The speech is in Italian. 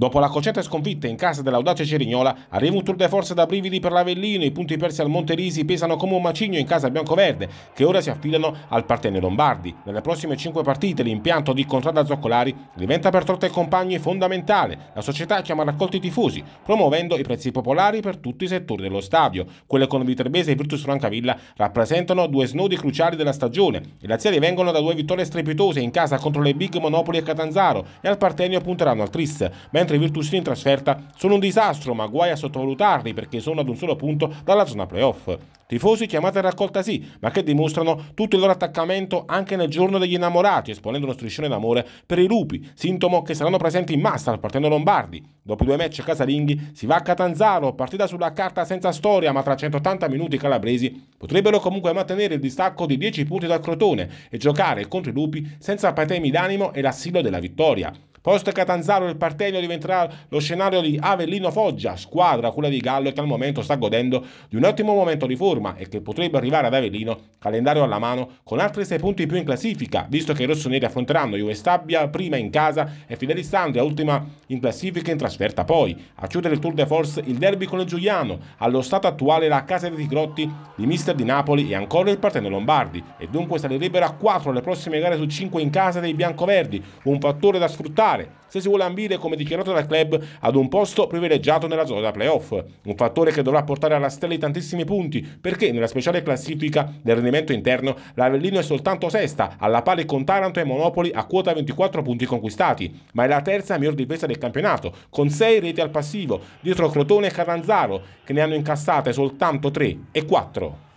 Dopo la concetta sconfitta in casa dell'audace Cerignola, arriva un tour de force da brividi per l'Avellino, i punti persi al Monterisi pesano come un macigno in casa biancoverde, che ora si affidano al Partene Lombardi. Nelle prossime 5 partite l'impianto di Contrada Zoccolari diventa per Trotta e compagni fondamentale. La società chiama raccolti i tifosi, promuovendo i prezzi popolari per tutti i settori dello stadio. Quelle con Viterbese e Virtus Francavilla rappresentano due snodi cruciali della stagione. I laziali vengono da due vittorie strepitose in casa contro le Big Monopoli e Catanzaro e al Partenio punteranno al Tris, mentre mentre i in trasferta sono un disastro, ma guai a sottovalutarli perché sono ad un solo punto dalla zona playoff. Tifosi chiamati a raccolta sì, ma che dimostrano tutto il loro attaccamento anche nel giorno degli innamorati, esponendo uno striscione d'amore per i lupi, sintomo che saranno presenti in massa partendo Lombardi. Dopo due match casalinghi si va a Catanzaro, partita sulla carta senza storia, ma tra 180 minuti i calabresi potrebbero comunque mantenere il distacco di 10 punti dal Crotone e giocare contro i lupi senza patemi d'animo e l'assillo della vittoria. Post Catanzaro il Partenio diventerà lo scenario di Avellino Foggia, squadra quella di Gallo che al momento sta godendo di un ottimo momento di forma e che potrebbe arrivare ad Avellino, calendario alla mano, con altri 6 punti più in classifica, visto che i rossoneri affronteranno Juve Stabia prima in casa e Fidelistandria ultima in classifica in trasferta poi. A chiudere il Tour de Force il derby con il Giuliano, allo stato attuale la casa dei Grotti, di mister di Napoli e ancora il Partenio Lombardi e dunque salirebbero a 4 le prossime gare su 5 in casa dei biancoverdi, un fattore da sfruttare titolare, se si vuole ambire, come dichiarato dal club, ad un posto privilegiato nella zona playoff. Un fattore che dovrà portare alla stella i tantissimi punti, perché nella speciale classifica del rendimento interno l'Avellino è soltanto sesta, alla pari con Taranto e Monopoli a quota 24 punti conquistati, ma è la terza miglior difesa del campionato, con 6 reti al passivo, dietro Crotone e Carranzaro, che ne hanno incassate soltanto 3 e 4.